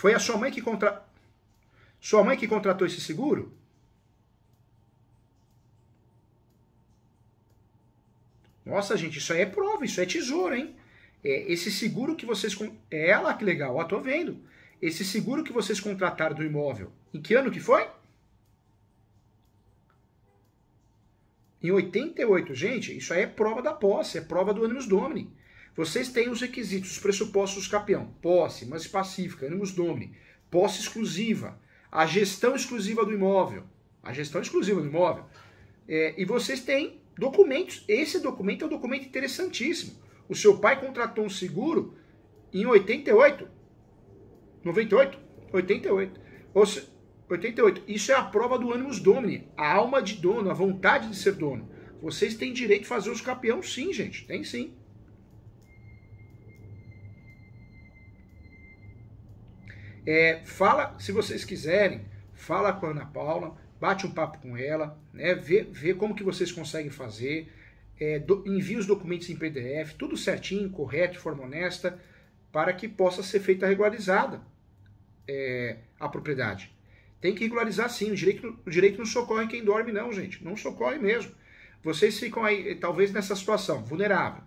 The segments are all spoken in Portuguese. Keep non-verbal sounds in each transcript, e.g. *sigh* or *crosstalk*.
Foi a sua mãe que contra... Sua mãe que contratou esse seguro? Nossa, gente, isso aí é prova, isso é tesouro, hein? É, esse seguro que vocês. É ela que legal, ó, tô vendo. Esse seguro que vocês contrataram do imóvel, em que ano que foi? Em 88, gente, isso aí é prova da posse, é prova do ânimos domini. Vocês têm os requisitos, os pressupostos campeão. Posse, mas pacífica, ânimos domini. Posse exclusiva. A gestão exclusiva do imóvel. A gestão exclusiva do imóvel. É, e vocês têm documentos. Esse documento é um documento interessantíssimo. O seu pai contratou um seguro em 88. 98? 88. Ou se, 88. Isso é a prova do ânimos domini, a alma de dono, a vontade de ser dono. Vocês têm direito de fazer os campeões, sim, gente. Tem sim. É, fala, se vocês quiserem, fala com a Ana Paula, bate um papo com ela, né? Vê, vê como que vocês conseguem fazer, é, do, envia os documentos em PDF, tudo certinho, correto, de forma honesta, para que possa ser feita regularizada é, a propriedade. Tem que regularizar sim, o direito, o direito não socorre quem dorme não, gente, não socorre mesmo. Vocês ficam aí, talvez, nessa situação, vulnerável.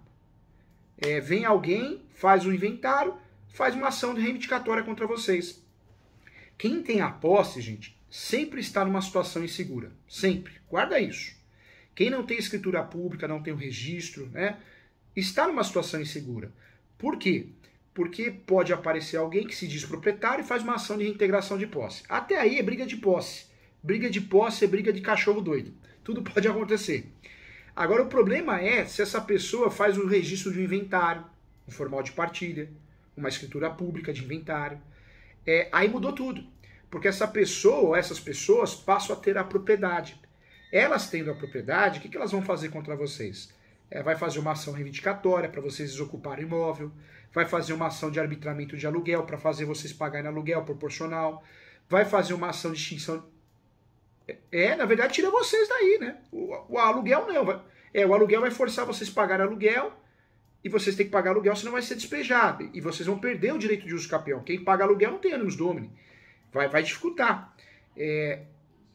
É, vem alguém, faz o inventário, faz uma ação de reivindicatória contra vocês. Quem tem a posse, gente, sempre está numa situação insegura. Sempre. Guarda isso. Quem não tem escritura pública, não tem o registro, né? Está numa situação insegura. Por quê? Porque pode aparecer alguém que se diz proprietário e faz uma ação de reintegração de posse. Até aí é briga de posse. Briga de posse é briga de cachorro doido. Tudo pode acontecer. Agora, o problema é se essa pessoa faz o registro de um inventário, um formal de partilha, uma escritura pública de inventário. É, aí mudou tudo, porque essa pessoa ou essas pessoas passam a ter a propriedade. Elas tendo a propriedade, o que, que elas vão fazer contra vocês? É, vai fazer uma ação reivindicatória para vocês desocuparem o imóvel, vai fazer uma ação de arbitramento de aluguel para fazer vocês pagarem aluguel proporcional, vai fazer uma ação de extinção. É, na verdade, tira vocês daí, né? O, o aluguel não. Vai... É, o aluguel vai forçar vocês a pagar aluguel e vocês têm que pagar aluguel, senão vai ser despejado. E vocês vão perder o direito de uso capião. Quem paga aluguel não tem ânimos domini. Vai, vai dificultar. É,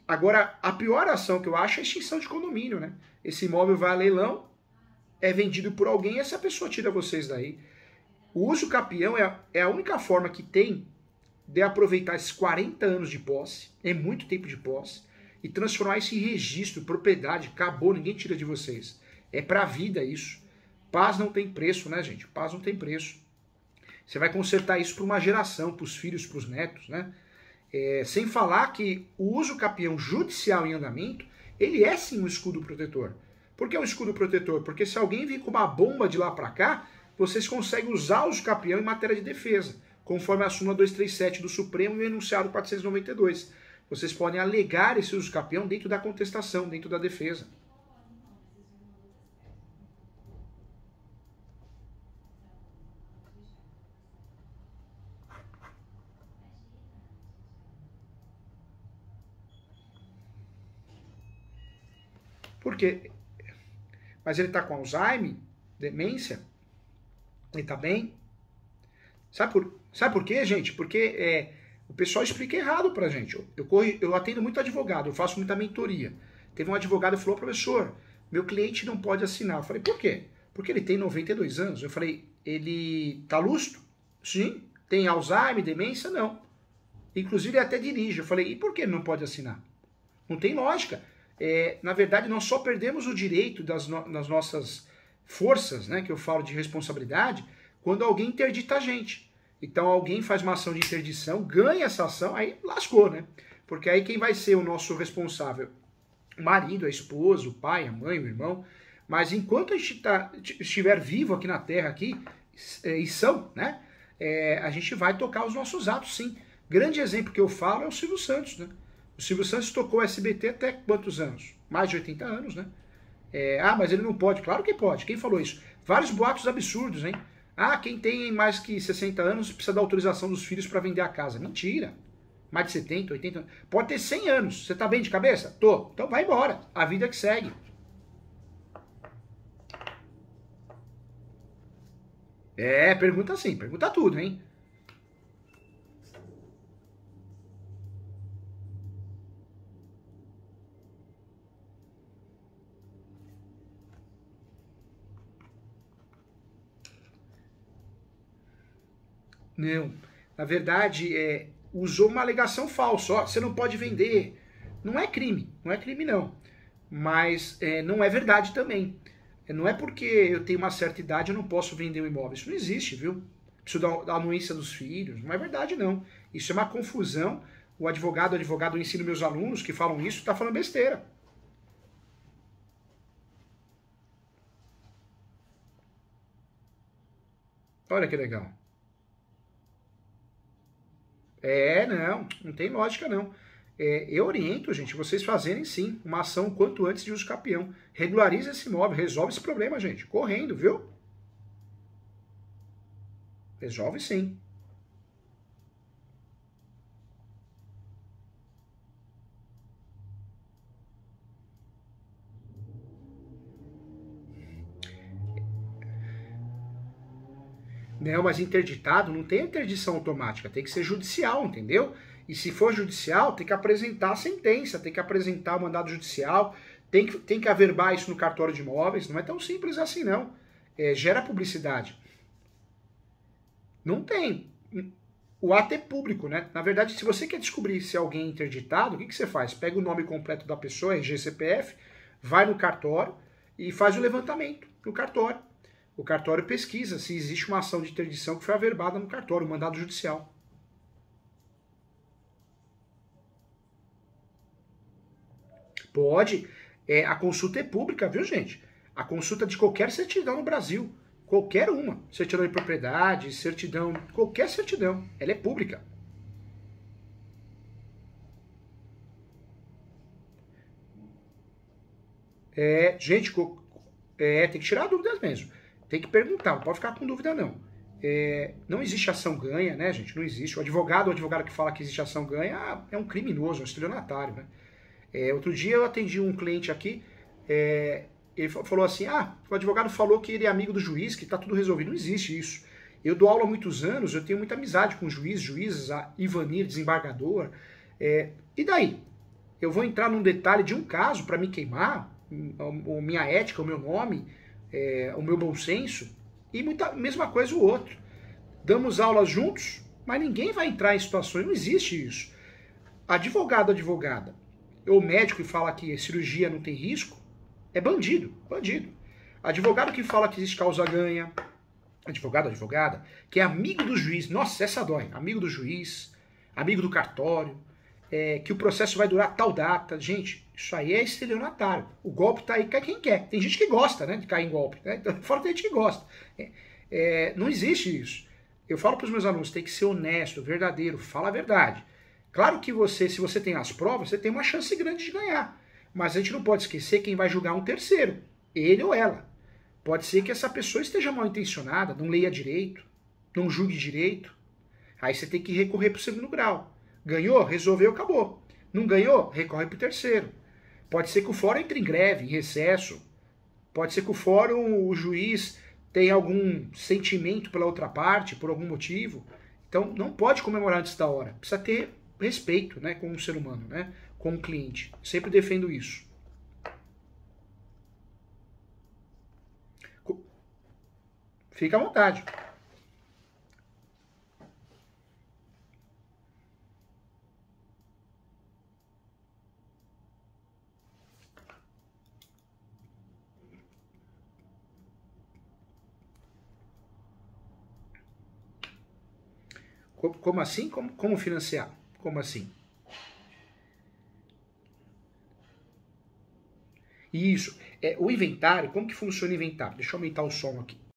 agora, a pior ação que eu acho é a extinção de condomínio, né? Esse imóvel vai a leilão, é vendido por alguém e essa pessoa tira vocês daí. O uso capião é, é a única forma que tem de aproveitar esses 40 anos de posse, é muito tempo de posse, e transformar esse registro, propriedade, acabou, ninguém tira de vocês. É pra vida isso. Paz não tem preço, né, gente? Paz não tem preço. Você vai consertar isso para uma geração, para os filhos, para os netos, né? É, sem falar que o uso capião judicial em andamento, ele é sim um escudo protetor. Por que um escudo protetor? Porque se alguém vir com uma bomba de lá para cá, vocês conseguem usar o uso capião em matéria de defesa, conforme a súmula 237 do Supremo e o enunciado 492. Vocês podem alegar esse uso capião dentro da contestação, dentro da defesa. Porque, mas ele está com Alzheimer, demência, ele está bem. Sabe por, sabe por quê, gente? Porque é, o pessoal explica errado para gente. Eu, eu, corri, eu atendo muito advogado, eu faço muita mentoria. Teve um advogado que falou, professor, meu cliente não pode assinar. Eu falei, por quê? Porque ele tem 92 anos. Eu falei, ele está lustro? Sim. Tem Alzheimer, demência? Não. Inclusive ele até dirige. Eu falei, e por que não pode assinar? Não tem lógica é, na verdade, nós só perdemos o direito das, no, das nossas forças, né, que eu falo de responsabilidade, quando alguém interdita a gente. Então, alguém faz uma ação de interdição, ganha essa ação, aí lascou, né? Porque aí quem vai ser o nosso responsável? O marido, a esposa, o pai, a mãe, o irmão. Mas enquanto a gente tá, estiver vivo aqui na Terra, aqui, é, e são, né? É, a gente vai tocar os nossos atos, sim. Grande exemplo que eu falo é o Silvio Santos, né? O Silvio Santos tocou o SBT até quantos anos? Mais de 80 anos, né? É, ah, mas ele não pode. Claro que pode. Quem falou isso? Vários boatos absurdos, hein? Ah, quem tem mais que 60 anos precisa da autorização dos filhos para vender a casa. Mentira. Mais de 70, 80 anos. Pode ter 100 anos. Você tá bem de cabeça? Tô. Então vai embora. A vida que segue. É, pergunta sim. Pergunta tudo, hein? Não. Na verdade, é, usou uma alegação falsa. Ó, você não pode vender. Não é crime. Não é crime, não. Mas é, não é verdade também. É, não é porque eu tenho uma certa idade eu não posso vender um imóvel. Isso não existe, viu? Preciso da, da anuência dos filhos. Não é verdade, não. Isso é uma confusão. O advogado, o advogado, eu ensino meus alunos que falam isso, está falando besteira. Olha que legal. É, não, não tem lógica não. É, eu oriento, gente, vocês fazerem sim uma ação quanto antes de uso campeão. Regulariza esse imóvel, resolve esse problema, gente. Correndo, viu? Resolve sim. né? É Mas interditado não tem interdição automática, tem que ser judicial, entendeu? E se for judicial, tem que apresentar a sentença, tem que apresentar o mandado judicial, tem que, tem que averbar isso no cartório de imóveis. Não é tão simples assim, não. É, gera publicidade. Não tem. O ato é público, né? Na verdade, se você quer descobrir se alguém é interditado, o que, que você faz? Pega o nome completo da pessoa, RG, CPF, vai no cartório e faz o levantamento no cartório o cartório pesquisa se existe uma ação de interdição que foi averbada no cartório, um mandado judicial. Pode. É, a consulta é pública, viu, gente? A consulta é de qualquer certidão no Brasil. Qualquer uma. Certidão de propriedade, certidão. Qualquer certidão. Ela é pública. É, gente, é, tem que tirar dúvidas mesmo. Tem que perguntar, não pode ficar com dúvida, não. É, não existe ação ganha, né, gente? Não existe. O advogado ou advogado que fala que existe ação ganha ah, é um criminoso, é um estelionatário, né? É, outro dia eu atendi um cliente aqui, é, ele falou assim: ah, o advogado falou que ele é amigo do juiz, que está tudo resolvido. Não existe isso. Eu dou aula há muitos anos, eu tenho muita amizade com juiz, juízes, a Ivanir, desembargador. É, e daí? Eu vou entrar num detalhe de um caso para me queimar, hum, minha ética, o meu nome é, o meu bom senso e muita mesma coisa o outro. Damos aulas juntos, mas ninguém vai entrar em situações, não existe isso. Advogado, advogada, ou médico que fala que cirurgia não tem risco, é bandido, bandido. Advogado que fala que existe causa ganha, advogado, advogada, que é amigo do juiz, nossa, essa dói, amigo do juiz, amigo do cartório, é, que o processo vai durar tal data. Gente, isso aí é estelionatário. O golpe tá aí, cai quem quer. Tem gente que gosta, né, de cair em golpe. Né? Então, *laughs* fora tem gente que gosta. É, é não existe isso. Eu falo para os meus alunos, tem que ser honesto, verdadeiro, fala a verdade. Claro que você, se você tem as provas, você tem uma chance grande de ganhar. Mas a gente não pode esquecer quem vai julgar um terceiro, ele ou ela. Pode ser que essa pessoa esteja mal intencionada, não leia direito, não julgue direito. Aí você tem que recorrer para o segundo grau. Ganhou, resolveu, acabou. Não ganhou, recorre para o terceiro. Pode ser que o fórum entre em greve, em recesso. Pode ser que o fórum, o juiz, tenha algum sentimento pela outra parte, por algum motivo. Então, não pode comemorar antes da hora. Precisa ter respeito né, com o ser humano, né, com o cliente. Sempre defendo isso. Fica à vontade. Como assim? Como, como financiar? Como assim? Isso. É, o inventário, como que funciona o inventário? Deixa eu aumentar o som aqui.